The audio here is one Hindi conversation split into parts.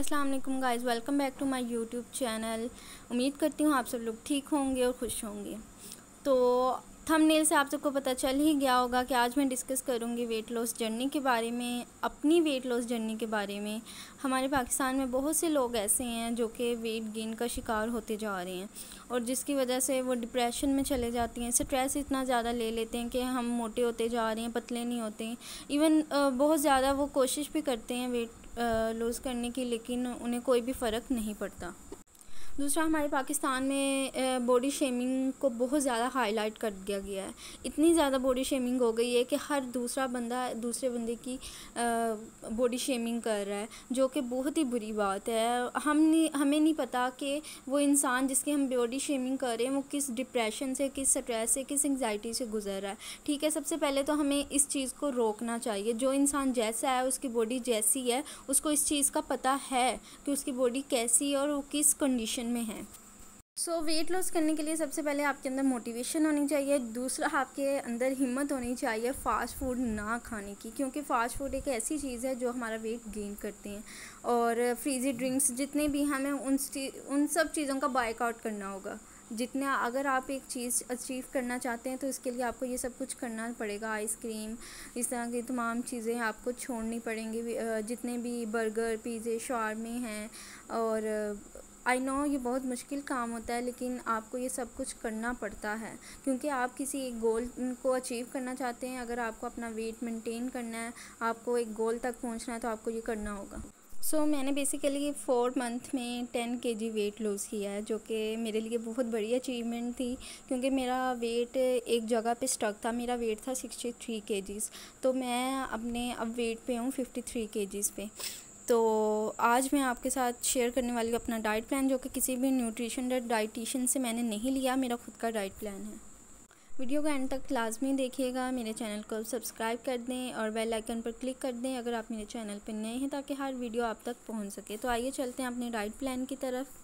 अस्सलाम वालेकुम guys welcome back to my YouTube channel उम्मीद करती हूँ आप सब लोग ठीक होंगे और खुश होंगे तो थंबनेल से आप सबको पता चल ही गया होगा कि आज मैं डिस्कस करूंगी वेट लॉस जर्नी के बारे में अपनी वेट लॉस जर्नी के बारे में हमारे पाकिस्तान में बहुत से लोग ऐसे हैं जो कि वेट गेन का शिकार होते जा रहे हैं और जिसकी वजह से वो डिप्रेशन में चले जाती हैं स्ट्रेस इतना ज़्यादा ले लेते हैं कि हम मोटे होते जा रहे हैं पतले नहीं होते इवन बहुत ज़्यादा वो कोशिश भी करते हैं वेट लॉस करने की लेकिन उन्हें कोई भी फ़र्क नहीं पड़ता दूसरा हमारे पाकिस्तान में बॉडी शेमिंग को बहुत ज़्यादा हाईलाइट कर दिया गया है इतनी ज़्यादा बॉडी शेमिंग हो गई है कि हर दूसरा बंदा दूसरे बंदे की बॉडी शेमिंग कर रहा है जो कि बहुत ही बुरी बात है हम नहीं हमें नहीं पता कि वो इंसान जिसकी हम बॉडी शेमिंग कर रहे हैं वो किस डिप्रेशन से किस स्ट्रेस से किस एंगजाइटी से गुजर रहा है ठीक है सबसे पहले तो हमें इस चीज़ को रोकना चाहिए जो इंसान जैसा है उसकी बॉडी जैसी है उसको इस चीज़ का पता है कि उसकी बॉडी कैसी है और वो किस कंडीशन में है सो so, वेट लॉस करने के लिए सबसे पहले आपके अंदर मोटिवेशन होनी चाहिए दूसरा आपके अंदर हिम्मत होनी चाहिए फ़ास्ट फूड ना खाने की क्योंकि फ़ास्ट फूड एक ऐसी चीज़ है जो हमारा वेट गेन करते हैं और फ्रीजी ड्रिंक्स जितने भी हमें उन उन सब चीज़ों का बाइकआउट करना होगा जितने अगर आप एक चीज़ अचीव करना चाहते हैं तो इसके लिए आपको ये सब कुछ करना पड़ेगा आइसक्रीम इस तरह की तमाम चीज़ें आपको छोड़नी पड़ेंगी जितने भी बर्गर पिज़्ज़े शॉर्मे हैं और आई नो ये बहुत मुश्किल काम होता है लेकिन आपको ये सब कुछ करना पड़ता है क्योंकि आप किसी एक गोल को अचीव करना चाहते हैं अगर आपको अपना वेट मेंटेन करना है आपको एक गोल तक पहुंचना है तो आपको ये करना होगा सो so, मैंने बेसिकली फ़ोर मंथ में ten K G weight lose किया है जो कि मेरे लिए बहुत बड़ी अचीवमेंट थी क्योंकि मेरा वेट एक जगह पे स्टक था मेरा वेट था सिक्सटी थ्री के जीज़ तो मैं अपने अब वेट पे हूँ फिफ्टी थ्री के जीज़ पे तो आज मैं आपके साथ शेयर करने वाली हूँ अपना डाइट प्लान जो कि किसी भी न्यूट्रिशन डाइटिशियन से मैंने नहीं लिया मेरा खुद का डाइट प्लान है वीडियो का एंड तक लाजमी देखिएगा मेरे चैनल को सब्सक्राइब कर दें और बेल आइकन पर क्लिक कर दें अगर आप मेरे चैनल पर नए हैं ताकि हर वीडियो आप तक पहुंच सके तो आइए चलते हैं अपने डाइट प्लान की तरफ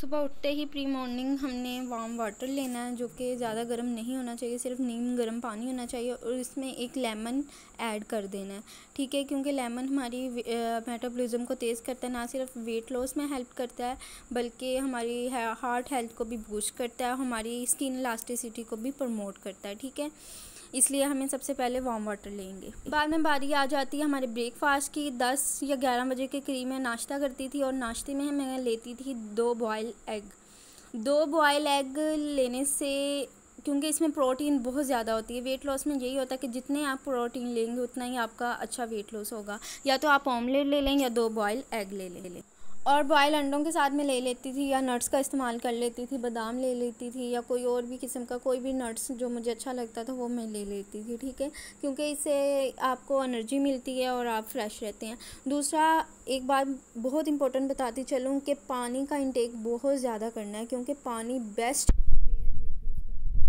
सुबह उठते ही प्री मॉर्निंग हमने वार्म वाटर लेना है जो कि ज़्यादा गर्म नहीं होना चाहिए सिर्फ नीम गर्म पानी होना चाहिए और इसमें एक लेमन ऐड कर देना है ठीक है क्योंकि लेमन हमारी मेटाबॉलिज्म को तेज़ करता है ना सिर्फ वेट लॉस में हेल्प करता है बल्कि हमारी हार्ट हेल्थ को भी बूस्ट करता है हमारी स्किन इलास्टिसिटी को भी प्रमोट करता है ठीक है इसलिए हमें सबसे पहले वार्म वाटर लेंगे बाद में बारी आ जाती है हमारे ब्रेकफास्ट की दस या ग्यारह बजे के करीब मैं नाश्ता करती थी और नाश्ते में मैं लेती थी दो बॉयल बॉयल एग दो बॉयल एग लेने से क्योंकि इसमें प्रोटीन बहुत ज़्यादा होती है वेट लॉस में यही होता है कि जितने आप प्रोटीन लेंगे उतना ही आपका अच्छा वेट लॉस होगा या तो आप ऑमलेट ले लें या दो बॉयल एग ले लें और बॉयल अंडों के साथ में ले लेती थी या नट्स का इस्तेमाल कर लेती थी बादाम ले लेती थी या कोई और भी किस्म का कोई भी नट्स जो मुझे अच्छा लगता था वो मैं ले लेती थी ठीक है क्योंकि इससे आपको एनर्जी मिलती है और आप फ्रेश रहते हैं दूसरा एक बात बहुत इंपॉर्टेंट बताती चलूँ कि पानी का इंटेक बहुत ज़्यादा करना है क्योंकि पानी बेस्ट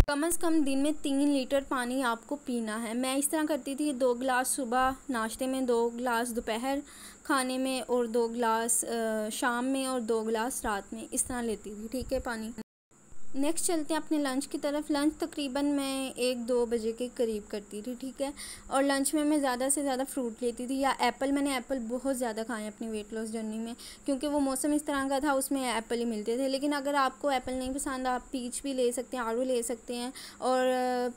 कम से कम दिन में तीन लीटर पानी आपको पीना है मैं इस तरह करती थी दो गिलास सुबह नाश्ते में दो गिलास दोपहर खाने में और दो गिलास शाम में और दो गिलास रात में इस तरह लेती थी ठीक है पानी नेक्स्ट चलते हैं अपने लंच की तरफ लंच तकरीबन मैं एक दो बजे के करीब करती थी ठीक है और लंच में मैं ज़्यादा से ज़्यादा फ्रूट लेती थी या एप्पल मैंने एप्पल बहुत ज़्यादा खाए अपनी वेट लॉस जर्नी में क्योंकि वो मौसम इस तरह का था उसमें एप्पल ही मिलते थे लेकिन अगर आपको एप्पल नहीं पसंद आप पीच भी ले सकते हैं आड़ू ले सकते हैं और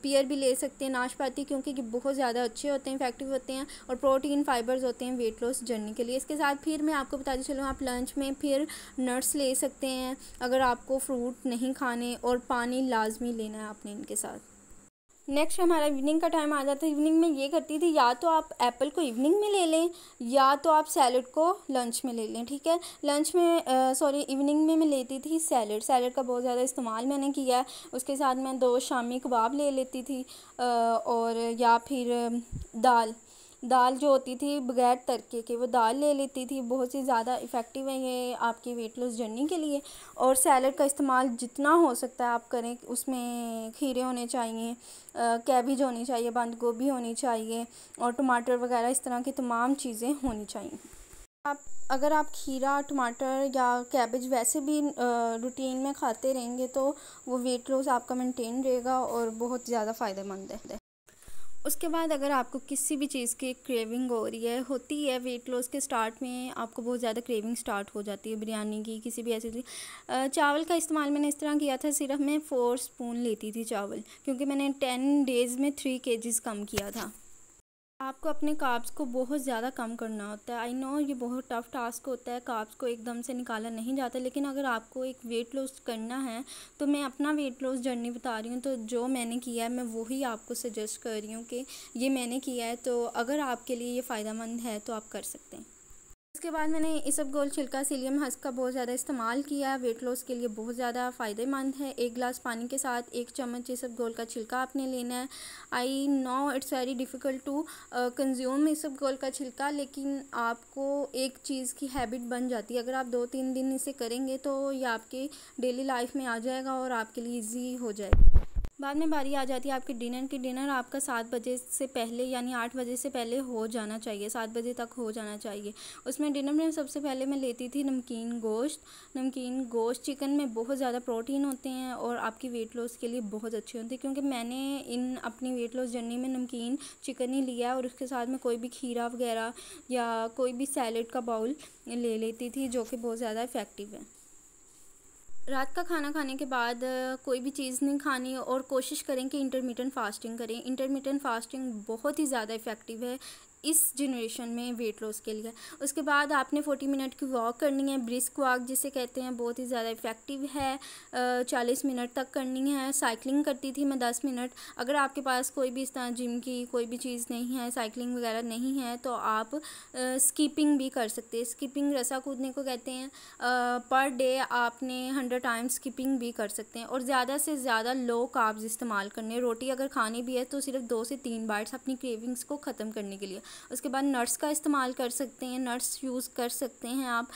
पियर भी ले सकते हैं नाशपाती क्योंकि बहुत ज़्यादा अच्छे होते हैं इफेक्टिव होते हैं और प्रोटीन फाइबर्स होते हैं वेट लॉस जर्नी के लिए इसके साथ फिर मैं आपको बताती चलूँ आप लंच में फिर नट्स ले सकते हैं अगर आपको फ्रूट नहीं खाने लें और पानी लाजमी लेना है आपने इनके साथ नेक्स्ट हमारा इवनिंग का टाइम आ जाता है इवनिंग में ये करती थी या तो आप एप्पल को इवनिंग में ले लें या तो आप सैलड को लंच में ले लें ठीक है लंच में सॉरी इवनिंग में मैं लेती थी सैलड सैलड का बहुत ज़्यादा इस्तेमाल मैंने किया है उसके साथ मैं दो शामी कबाब ले लेती थी आ, और या फिर दाल दाल जो होती थी बगैर तड़के के वो दाल ले लेती थी बहुत ही ज़्यादा इफ़ेक्टिव है ये आपकी वेट लॉस जर्नी के लिए और सैलड का इस्तेमाल जितना हो सकता है आप करें उसमें खीरे होने चाहिए कैबिज होनी चाहिए बंद गोभी होनी चाहिए और टमाटर वगैरह इस तरह की तमाम चीज़ें होनी चाहिए आप अगर आप खीरा टमाटर या कैबेज वैसे भी रूटीन में खाते रहेंगे तो वो वेट लॉस आपका मेंटेन रहेगा और बहुत ज़्यादा फ़ायदेमंद है उसके बाद अगर आपको किसी भी चीज़ की क्रेविंग हो रही है होती है वेट लॉस के स्टार्ट में आपको बहुत ज़्यादा क्रेविंग स्टार्ट हो जाती है बिरयानी की किसी भी ऐसी चावल का इस्तेमाल मैंने इस तरह किया था सिर्फ मैं फ़ोर स्पून लेती थी चावल क्योंकि मैंने टेन डेज़ में थ्री के कम किया था आपको अपने काब्स को बहुत ज़्यादा कम करना होता है आई नो ये बहुत टफ़ टास्क होता है काब्स को एकदम से निकाला नहीं जाता लेकिन अगर आपको एक वेट लॉस करना है तो मैं अपना वेट लॉस जर्नी बता रही हूँ तो जो मैंने किया है मैं वही आपको सजेस्ट कर रही हूँ कि ये मैंने किया है तो अगर आपके लिए ये फ़ायदा है तो आप कर सकते हैं इसके बाद मैंने सब गोल छिलका सीलियम हस्क का बहुत ज़्यादा इस्तेमाल किया वेट लॉस के लिए बहुत ज़्यादा फ़ायदेमंद है एक गिलास पानी के साथ एक चम्मच सब गोल का छिलका आपने लेना है I know it's very difficult to consume सब गोल का छिलका लेकिन आपको एक चीज़ की हैबिट बन जाती है अगर आप दो तीन दिन इसे करेंगे तो ये आपके डेली लाइफ में आ जाएगा और आपके लिए ईजी हो जाएगा बाद में बारी आ जाती है आपके डिनर की डिनर आपका सात बजे से पहले यानी आठ बजे से पहले हो जाना चाहिए सात बजे तक हो जाना चाहिए उसमें डिनर में सबसे पहले मैं लेती थी नमकीन गोश्त नमकीन गोश्त चिकन में बहुत ज़्यादा प्रोटीन होते हैं और आपकी वेट लॉस के लिए बहुत अच्छे होते हैं क्योंकि मैंने इन अपनी वेट लॉस जर्नी में नमकीन चिकन ही लिया और उसके साथ में कोई भी खीरा वगैरह या कोई भी सैलड का बाउल ले लेती थी जो कि बहुत ज़्यादा इफ़ेक्टिव है रात का खाना खाने के बाद कोई भी चीज़ नहीं खानी और कोशिश करें कि इंटरमीडियट फ़ास्टिंग करें इंटरमीडियट फ़ास्टिंग बहुत ही ज़्यादा इफ़ेक्टिव है इस जनरेशन में वेट लॉस के लिए उसके बाद आपने फोर्टी मिनट की वॉक करनी है ब्रिस्क वॉक जिसे कहते हैं बहुत ही ज़्यादा इफ़ेक्टिव है चालीस मिनट तक करनी है साइकिलिंग करती थी मैं दस मिनट अगर आपके पास कोई भी इस तरह जिम की कोई भी चीज़ नहीं है साइकिलिंग वगैरह नहीं है तो आप स्कीपिंग भी कर सकते हैं स्कीपिंग रसा कूदने को कहते हैं पर डे आपने हंड्रेड टाइम स्कीपिंग भी कर सकते हैं और ज़्यादा से ज़्यादा लो काब्ज़ इस्तेमाल करने रोटी अगर खानी भी है तो सिर्फ दो से तीन बार्स अपनी क्रेविंग्स को ख़त्म करने के लिए उसके बाद नट्स का इस्तेमाल कर सकते हैं नट्स यूज़ कर सकते हैं आप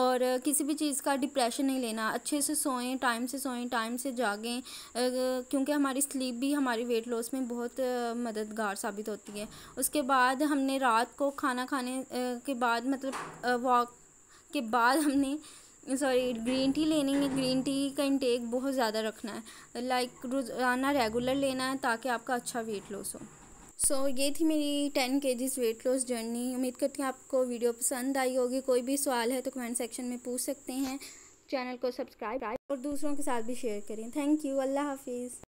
और किसी भी चीज़ का डिप्रेशन नहीं लेना अच्छे से सोएं टाइम से सोएं टाइम से जागें क्योंकि हमारी स्लीप भी हमारी वेट लॉस में बहुत मददगार साबित होती है उसके बाद हमने रात को खाना खाने के बाद मतलब वॉक के बाद हमने सॉरी ग्रीन टी लेनी है ग्रीन टी का इंटेक बहुत ज़्यादा रखना है लाइक रोज़ाना रेगुलर लेना है ताकि आपका अच्छा वेट लॉस हो सो so, ये थी मेरी टेन के जीज वेट लॉस जर्नी उम्मीद करती हूँ आपको वीडियो पसंद आई होगी कोई भी सवाल है तो कमेंट सेक्शन में पूछ सकते हैं चैनल को सब्सक्राइब और दूसरों के साथ भी शेयर करें थैंक यू अल्लाह हाफिज़